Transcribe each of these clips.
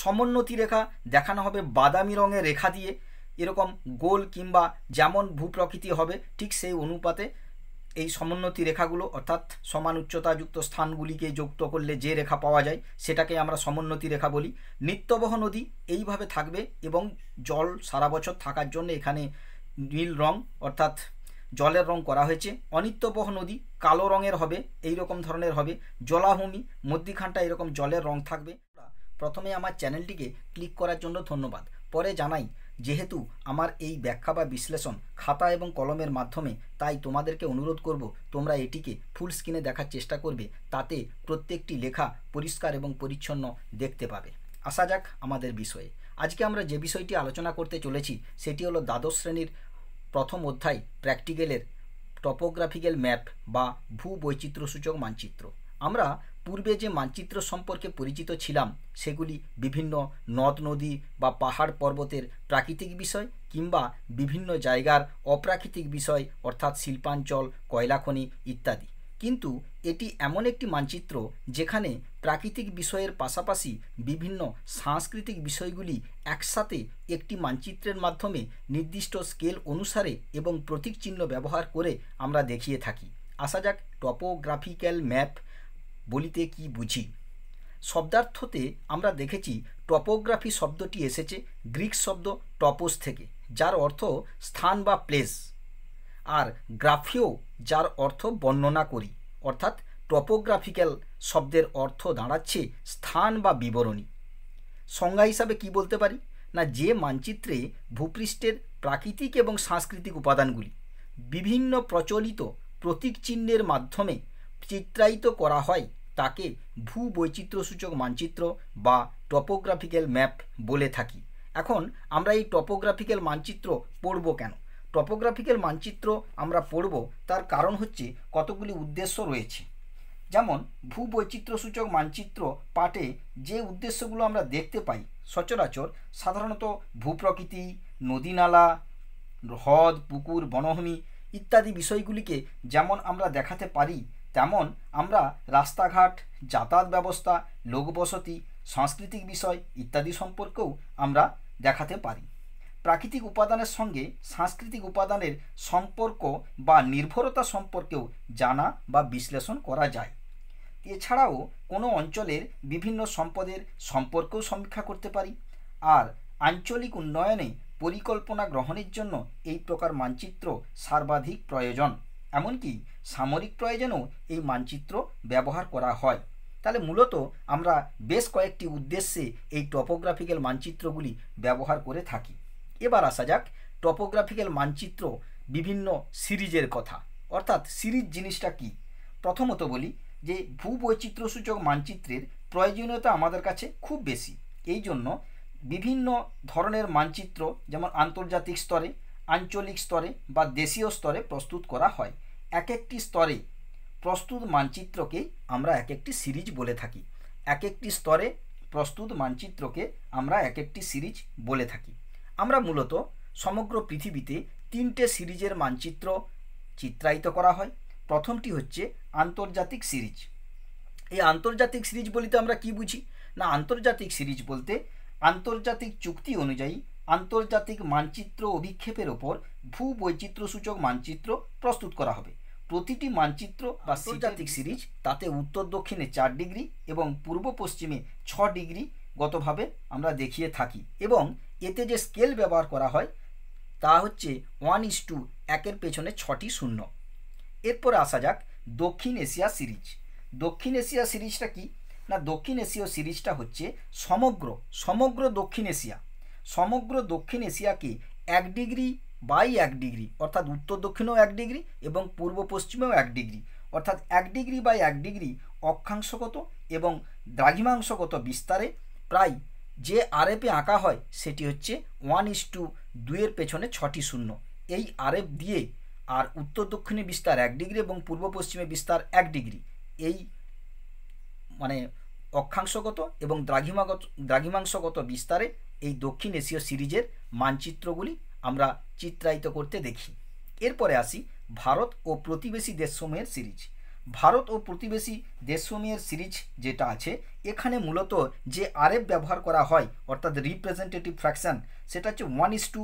সমোন্নতি রেখা দেখানো হবে বাদামি রঙের রেখা দিয়ে এরকম গোল কিংবা যেমন ভূপ্রকৃতি হবে ঠিক সেই অনুপাতে এই সমোন্নতি রেখাগুলো অর্থাৎ সমান উচ্চতাযুক্ত স্থানগুলিকে যুক্ত করলে যে রেখা পাওয়া যায় সেটাকে আমরা সমোন্নতি রেখা বলি নিত্যবহ নদী এইভাবে থাকবে এবং জল সারা বছর থাকার জন্য এখানে নীল রং অর্থাৎ জলের রং করা হয়েছে অনিত্যবহ নদী কালো রঙের হবে এইরকম ধরনের হবে জলাভূমি মধ্যিখানটা এরকম জলের রং থাকবে প্রথমে আমার চ্যানেলটিকে ক্লিক করার জন্য ধন্যবাদ পরে জানাই যেহেতু আমার এই ব্যাখ্যা বা বিশ্লেষণ খাতা এবং কলমের মাধ্যমে তাই তোমাদেরকে অনুরোধ করব তোমরা এটিকে ফুল স্ক্রিনে দেখার চেষ্টা করবে তাতে প্রত্যেকটি লেখা পরিষ্কার এবং পরিচ্ছন্ন দেখতে পাবে আসা যাক আমাদের বিষয়ে আজকে আমরা যে বিষয়টি আলোচনা করতে চলেছি সেটি হলো দ্বাদশ শ্রেণীর প্রথম অধ্যায় প্র্যাকটিক্যালের টপোগ্রাফিক্যাল ম্যাপ বা ভূবৈচিত্র্যসূচক মানচিত্র আমরা পূর্বে যে মানচিত্র সম্পর্কে পরিচিত ছিলাম সেগুলি বিভিন্ন নদ নদী বা পাহাড় পর্বতের প্রাকৃতিক বিষয় কিংবা বিভিন্ন জায়গার অপ্রাকৃতিক বিষয় অর্থাৎ শিল্পাঞ্চল কয়লাখনি ইত্যাদি কিন্তু এটি এমন একটি মানচিত্র যেখানে প্রাকৃতিক বিষয়ের পাশাপাশি বিভিন্ন সাংস্কৃতিক বিষয়গুলি একসাথে একটি মানচিত্রের মাধ্যমে নির্দিষ্ট স্কেল অনুসারে এবং প্রতীক চিহ্ন ব্যবহার করে আমরা দেখিয়ে থাকি আসা যাক টপোগ্রাফিক্যাল ম্যাপ বলিতে কি বুঝি শব্দার্থতে আমরা দেখেছি টপোগ্রাফি শব্দটি এসেছে গ্রিক শব্দ টপোস থেকে যার অর্থ স্থান বা প্লেস আর গ্রাফিও যার অর্থ বর্ণনা করি অর্থাৎ টপোগ্রাফিক্যাল শব্দের অর্থ দাঁড়াচ্ছে স্থান বা বিবরণী সংজ্ঞা হিসাবে কি বলতে পারি না যে মানচিত্রে ভূপৃষ্ঠের প্রাকৃতিক এবং সাংস্কৃতিক উপাদানগুলি বিভিন্ন প্রচলিত প্রতীক চিহ্নের মাধ্যমে চিত্রায়িত করা হয় তাকে ভূবৈচিত্র্যসূচক মানচিত্র বা টপোগ্রাফিক্যাল ম্যাপ বলে থাকি এখন আমরা এই টপোগ্রাফিক্যাল মানচিত্র পড়ব কেন টপোগ্রাফিক্যাল মানচিত্র আমরা পড়ব তার কারণ হচ্ছে কতগুলি উদ্দেশ্য রয়েছে যেমন ভূবৈচিত্র্যসূচক মানচিত্র পাঠে যে উদ্দেশ্যগুলো আমরা দেখতে পাই সচরাচর সাধারণত ভূপ্রকৃতি নদীনালা হ্রদ পুকুর বনভূমি ইত্যাদি বিষয়গুলিকে যেমন আমরা দেখাতে পারি তেমন আমরা রাস্তাঘাট যাতায়াত ব্যবস্থা লোকবসতি সাংস্কৃতিক বিষয় ইত্যাদি সম্পর্কেও আমরা দেখাতে পারি প্রাকৃতিক উপাদানের সঙ্গে সাংস্কৃতিক উপাদানের সম্পর্ক বা নির্ভরতা সম্পর্কেও জানা বা বিশ্লেষণ করা যায় এছাড়াও কোনো অঞ্চলের বিভিন্ন সম্পদের সম্পর্কেও সমীক্ষা করতে পারি আর আঞ্চলিক উন্নয়নে পরিকল্পনা গ্রহণের জন্য এই প্রকার মানচিত্র সর্বাধিক প্রয়োজন এমনকি সামরিক প্রয়োজনেও এই মানচিত্র ব্যবহার করা হয় তাহলে মূলত আমরা বেশ কয়েকটি উদ্দেশ্যে এই টপোগ্রাফিক্যাল মানচিত্রগুলি ব্যবহার করে থাকি এবার আসা যাক টপোগ্রাফিক্যাল মানচিত্র বিভিন্ন সিরিজের কথা অর্থাৎ সিরিজ জিনিসটা কি প্রথমত বলি যে ভূবৈচিত্র্যসূচক মানচিত্রের প্রয়োজনীয়তা আমাদের কাছে খুব বেশি এই জন্য বিভিন্ন ধরনের মানচিত্র যেমন আন্তর্জাতিক স্তরে আঞ্চলিক স্তরে বা দেশীয় স্তরে প্রস্তুত করা হয় এক একটি স্তরে প্রস্তুত মানচিত্রকে আমরা এক একটি সিরিজ বলে থাকি এক একটি স্তরে প্রস্তুত মানচিত্রকে আমরা এক একটি সিরিজ বলে থাকি আমরা মূলত সমগ্র পৃথিবীতে তিনটে সিরিজের মানচিত্র চিত্রায়িত করা হয় প্রথমটি হচ্ছে আন্তর্জাতিক সিরিজ এই আন্তর্জাতিক সিরিজ বলিতে আমরা কি বুঝি না আন্তর্জাতিক সিরিজ বলতে আন্তর্জাতিক চুক্তি অনুযায়ী আন্তর্জাতিক মানচিত্র অভিক্ষেপের ওপর ভূ মানচিত্র প্রস্তুত করা হবে প্রতিটি মানচিত্র বা আন্তর্জাতিক সিরিজ তাতে উত্তর দক্ষিণে চার ডিগ্রি এবং পূর্ব পশ্চিমে ছ ডিগ্রি গতভাবে আমরা দেখিয়ে থাকি এবং এতে যে স্কেল ব্যবহার করা হয় তা হচ্ছে ওয়ান ইস টু একের পেছনে ছটি শূন্য এরপর আসা যাক দক্ষিণ এশিয়া সিরিজ দক্ষিণ এশিয়া সিরিজটা কি না দক্ষিণ এশীয় সিরিজটা হচ্ছে সমগ্র সমগ্র দক্ষিণ এশিয়া সমগ্র দক্ষিণ এশিয়াকে এক ডিগ্রি বাই এক ডিগ্রি অর্থাৎ উত্তর দক্ষিণেও এক ডিগ্রি এবং পূর্ব পশ্চিমেও এক ডিগ্রি অর্থাৎ এক ডিগ্রি বাই এক ডিগ্রি অক্ষাংশগত এবং দ্রাঘিমাংশগত বিস্তারে প্রায় যে আরএফে আঁকা হয় সেটি হচ্ছে ওয়ান ইস টু দুইয়ের পেছনে ছটি শূন্য এই আরএফ দিয়ে আর উত্তর দক্ষিণে বিস্তার এক ডিগ্রি এবং পূর্ব পশ্চিমে বিস্তার এক ডিগ্রি এই মানে অক্ষাংশগত এবং দ্রাঘিমাগত দ্রাঘিমাংশগত বিস্তারে এই দক্ষিণ এশীয় সিরিজের মানচিত্রগুলি আমরা চিত্রায়িত করতে দেখি এরপরে আসি ভারত ও প্রতিবেশী দেশসমূহের সিরিজ ভারত ও প্রতিবেশী দেশসমূহের সিরিজ যেটা আছে এখানে মূলত যে আরএফ ব্যবহার করা হয় অর্থাৎ রিপ্রেজেন্টেটিভ ফ্র্যাকশান সেটা হচ্ছে ওয়ান ইস টু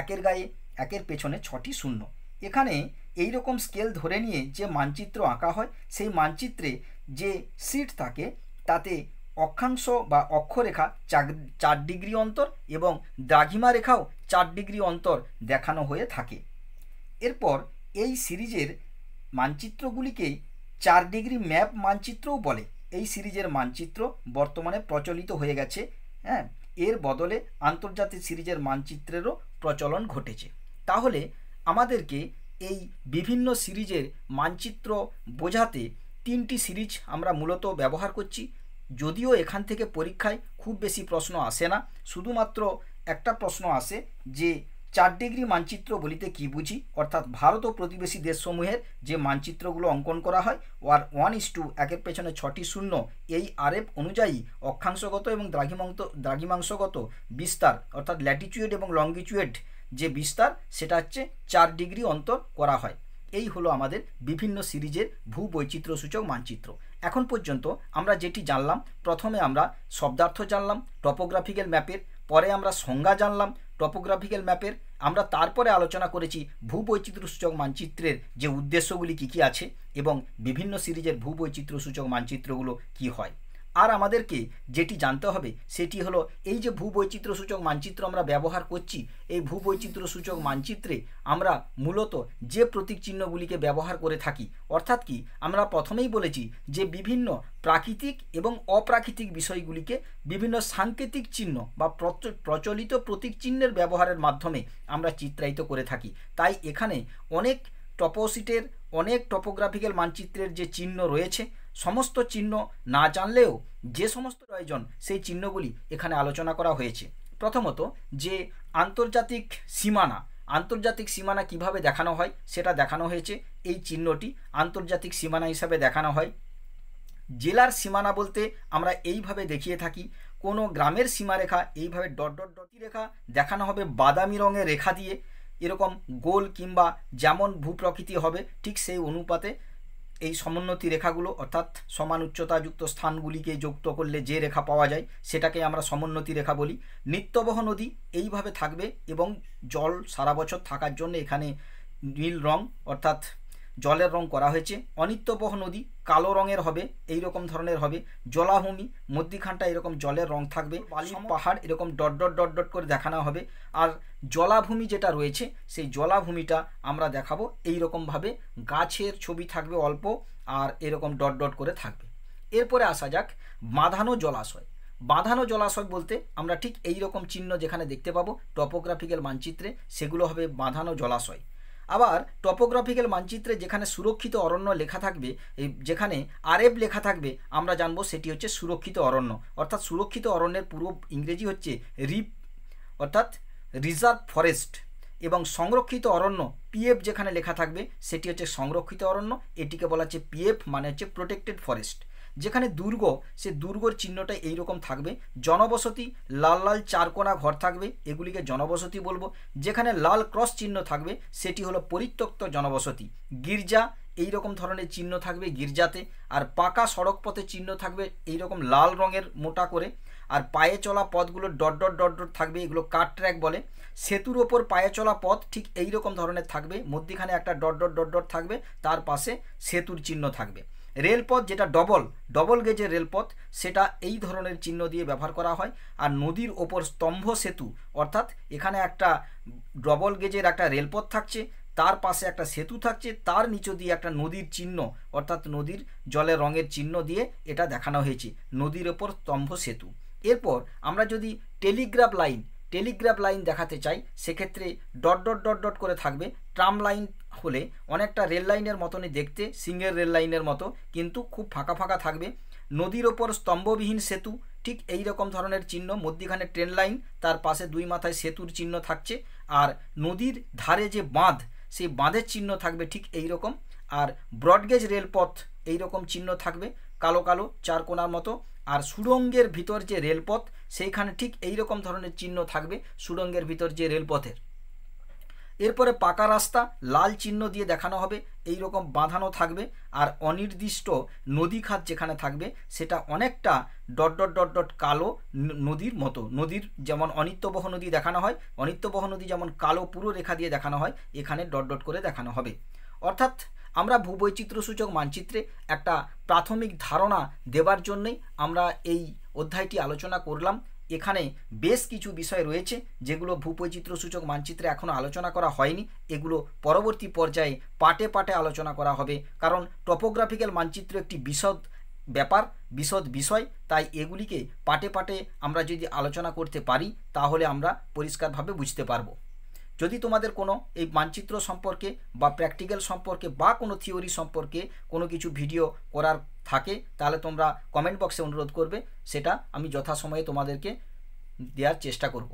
একের গায়ে একের পেছনে ছটি শূন্য এখানে এই রকম স্কেল ধরে নিয়ে যে মানচিত্র আঁকা হয় সেই মানচিত্রে যে সিট থাকে তাতে অক্ষাংশ বা অক্ষরেখা চার ডিগ্রি অন্তর এবং দ্রাঘিমা রেখাও চার ডিগ্রি অন্তর দেখানো হয়ে থাকে এরপর এই সিরিজের মানচিত্রগুলিকে চার ডিগ্রি ম্যাপ মানচিত্রও বলে এই সিরিজের মানচিত্র বর্তমানে প্রচলিত হয়ে গেছে হ্যাঁ এর বদলে আন্তর্জাতিক সিরিজের মানচিত্রেরও প্রচলন ঘটেছে তাহলে আমাদেরকে এই বিভিন্ন সিরিজের মানচিত্র বোঝাতে তিনটি সিরিজ আমরা মূলত ব্যবহার করছি যদিও এখান থেকে পরীক্ষায় খুব বেশি প্রশ্ন আসে না শুধুমাত্র একটা প্রশ্ন আসে যে চার ডিগ্রি মানচিত্র বলিতে কি বুঝি অর্থাৎ ভারত ও প্রতিবেশী দেশসমূহের যে মানচিত্রগুলো অঙ্কন করা হয় ওয়ার ওয়ান ইস টু একের পেছনে ছটি শূন্য এই আরএফ অনুযায়ী অক্ষাংশগত এবং দ্রাঘিমাংত দ্রাঘিমাংশগত বিস্তার অর্থাৎ ল্যাটিচুয়েড এবং লঙ্গিচুয়েড যে বিস্তার সেটা হচ্ছে চার ডিগ্রি অন্তর করা হয় এই হলো আমাদের বিভিন্ন সিরিজের ভূবৈচিত্র্যসূচক মানচিত্র এখন পর্যন্ত আমরা যেটি জানলাম প্রথমে আমরা শব্দার্থ জানলাম টপোগ্রাফিক্যাল ম্যাপের পরে আমরা সংজ্ঞা জানলাম টপোগ্রাফিক্যাল ম্যাপের আমরা তারপরে আলোচনা করেছি ভূবৈচিত্র্যসূচক মানচিত্রের যে উদ্দেশ্যগুলি কী কী আছে এবং বিভিন্ন সিরিজের ভূবৈচিত্র্যসূচক মানচিত্রগুলো কি হয় আর আমাদেরকে যেটি জানতে হবে সেটি হলো এই যে ভূবৈচিত্র্য সূচক মানচিত্র আমরা ব্যবহার করছি এই ভূবৈচিত্র্য সূচক মানচিত্রে আমরা মূলত যে প্রতীক চিহ্নগুলিকে ব্যবহার করে থাকি অর্থাৎ কি আমরা প্রথমেই বলেছি যে বিভিন্ন প্রাকৃতিক এবং অপ্রাকৃতিক বিষয়গুলিকে বিভিন্ন সাংকেতিক চিহ্ন বা প্রচলিত প্রতীক চিহ্নের ব্যবহারের মাধ্যমে আমরা চিত্রায়িত করে থাকি তাই এখানে অনেক টপোসিটের অনেক টপোগ্রাফিক্যাল মানচিত্রের যে চিহ্ন রয়েছে সমস্ত চিহ্ন না জানলেও যে সমস্ত প্রয়োজন সেই চিহ্নগুলি এখানে আলোচনা করা হয়েছে প্রথমত যে আন্তর্জাতিক সীমানা আন্তর্জাতিক সীমানা কিভাবে দেখানো হয় সেটা দেখানো হয়েছে এই চিহ্নটি আন্তর্জাতিক সীমানা হিসাবে দেখানো হয় জেলার সীমানা বলতে আমরা এইভাবে দেখিয়ে থাকি কোনো গ্রামের সীমারেখা এইভাবে ডট ডট ডটি রেখা দেখানো হবে বাদামি রঙের রেখা দিয়ে এরকম গোল কিংবা যেমন ভূপ্রকৃতি হবে ঠিক সেই অনুপাতে এই সমোন্নতি রেখাগুলো অর্থাৎ সমান উচ্চতাযুক্ত স্থানগুলিকে যুক্ত করলে যে রেখা পাওয়া যায় সেটাকে আমরা সমোন্নতি রেখা বলি নিত্যবহ নদী এইভাবে থাকবে এবং জল সারা বছর থাকার জন্য এখানে নীল রং অর্থাৎ জলের রং করা হয়েছে অনিত্যবহ নদী কালো রঙের হবে এই রকম ধরনের হবে জলাভূমি মধ্যিখানটা এরকম জলের রং থাকবে বালি পাহাড় এরকম ডট ডট ডট ডট করে দেখানো হবে আর জলাভূমি যেটা রয়েছে সেই জলাভূমিটা আমরা দেখাবো এই রকমভাবে গাছের ছবি থাকবে অল্প আর এরকম ডট ডট করে থাকবে এরপরে আসা যাক বাঁধানো জলাশয় বাঁধানো জলাশয় বলতে আমরা ঠিক এই রকম চিহ্ন যেখানে দেখতে পাবো টপোগ্রাফিক্যাল মানচিত্রে সেগুলো হবে বাঁধানো জলাশয় আবার টপোগ্রাফিক্যাল মানচিত্রে যেখানে সুরক্ষিত অরণ্য লেখা থাকবে যেখানে আরেব লেখা থাকবে আমরা জানবো সেটি হচ্ছে সুরক্ষিত অরণ্য অর্থাৎ সুরক্ষিত অরণ্যের পূর্ব ইংরেজি হচ্ছে রিপ অর্থাৎ রিজার্ভ ফরেস্ট এবং সংরক্ষিত অরণ্য পিএফ যেখানে লেখা থাকবে সেটি হচ্ছে সংরক্ষিত অরণ্য এটিকে বলা হচ্ছে পিএফ মানে হচ্ছে প্রোটেক্টেড ফরেস্ট যেখানে দুর্গ সে দুর্গর চিহ্নটা এইরকম থাকবে জনবসতি লাল লাল চারকোনা ঘর থাকবে এগুলিকে জনবসতি বলবো যেখানে লাল ক্রস চিহ্ন থাকবে সেটি হলো পরিত্যক্ত জনবসতি গির্জা এই রকম ধরনের চিহ্ন থাকবে গির্জাতে আর পাকা সড়ক পথে চিহ্ন থাকবে এই রকম লাল রঙের মোটা করে আর পায়ে চলা পথগুলো ডট ডট ডট ডট থাকবে এগুলো কাট ট্র্যাক বলে সেতুর ওপর পায়ে চলা পথ ঠিক এই রকম ধরনের থাকবে মধ্যিখানে একটা ডট ডট ডট ডট থাকবে তার পাশে সেতুর চিহ্ন থাকবে রেলপথ যেটা ডবল ডবল গেজের রেলপথ সেটা এই ধরনের চিহ্ন দিয়ে ব্যবহার করা হয় আর নদীর ওপর স্তম্ভ সেতু অর্থাৎ এখানে একটা ডবল গেজের একটা রেলপথ থাকছে তার পাশে একটা সেতু থাকছে তার নিচে দিয়ে একটা নদীর চিহ্ন অর্থাৎ নদীর জলের রঙের চিহ্ন দিয়ে এটা দেখানো হয়েছে নদীর ওপর স্তম্ভ সেতু এরপর আমরা যদি টেলিগ্রাফ লাইন টেলিগ্রাফ লাইন দেখাতে চাই সেক্ষেত্রে ডট ডট ডট ডট করে থাকবে ট্রাম লাইন হলে অনেকটা রেল লাইনের মতনই দেখতে সিঙ্গের রেল লাইনের মতো কিন্তু খুব ফাঁকা ফাঁকা থাকবে নদীর ওপর স্তম্ভবিহীন সেতু ঠিক এই রকম ধরনের চিহ্ন মধ্যিখানে ট্রেন লাইন তার পাশে দুই মাথায় সেতুর চিহ্ন থাকছে আর নদীর ধারে যে বাঁধ সেই বাঁধের চিহ্ন থাকবে ঠিক এই রকম আর ব্রডগেজ রেলপথ এই রকম চিহ্ন থাকবে কালো কালো চার কোনার মতো আর সুড়ঙ্গের ভিতর যে রেলপথ সেইখানে ঠিক এই রকম ধরনের চিহ্ন থাকবে সুড়ঙ্গের ভিতর যে রেলপথের এরপরে পাকা রাস্তা লাল চিহ্ন দিয়ে দেখানো হবে এই রকম বাঁধানো থাকবে আর অনির্দিষ্ট নদী খাত যেখানে থাকবে সেটা অনেকটা ডট ডট ডট ডট কালো নদীর মতো নদীর যেমন অনিত্যবহ নদী দেখানো হয় অনিত্যবহ নদী যেমন কালো পুরো রেখা দিয়ে দেখানো হয় এখানে ডট ডট করে দেখানো হবে অর্থাৎ আমরা ভূবৈচিত্র্য সূচক মানচিত্রে একটা প্রাথমিক ধারণা দেবার জন্যই আমরা এই অধ্যায়টি আলোচনা করলাম এখানে বেশ কিছু বিষয় রয়েছে যেগুলো সূচক মানচিত্রে এখনও আলোচনা করা হয়নি এগুলো পরবর্তী পর্যায়ে পাটে পাটে আলোচনা করা হবে কারণ টপোগ্রাফিক্যাল মানচিত্র একটি বিশদ ব্যাপার বিশদ বিষয় তাই এগুলিকে পাটে পাটে আমরা যদি আলোচনা করতে পারি তাহলে আমরা পরিষ্কারভাবে বুঝতে পারবো যদি তোমাদের কোনো এই মানচিত্র সম্পর্কে বা প্র্যাকটিক্যাল সম্পর্কে বা কোনো থিওরি সম্পর্কে কোনো কিছু ভিডিও করার থাকে তাহলে তোমরা কমেন্ট বক্সে অনুরোধ করবে সেটা আমি যথাসময়ে তোমাদেরকে দেওয়ার চেষ্টা করব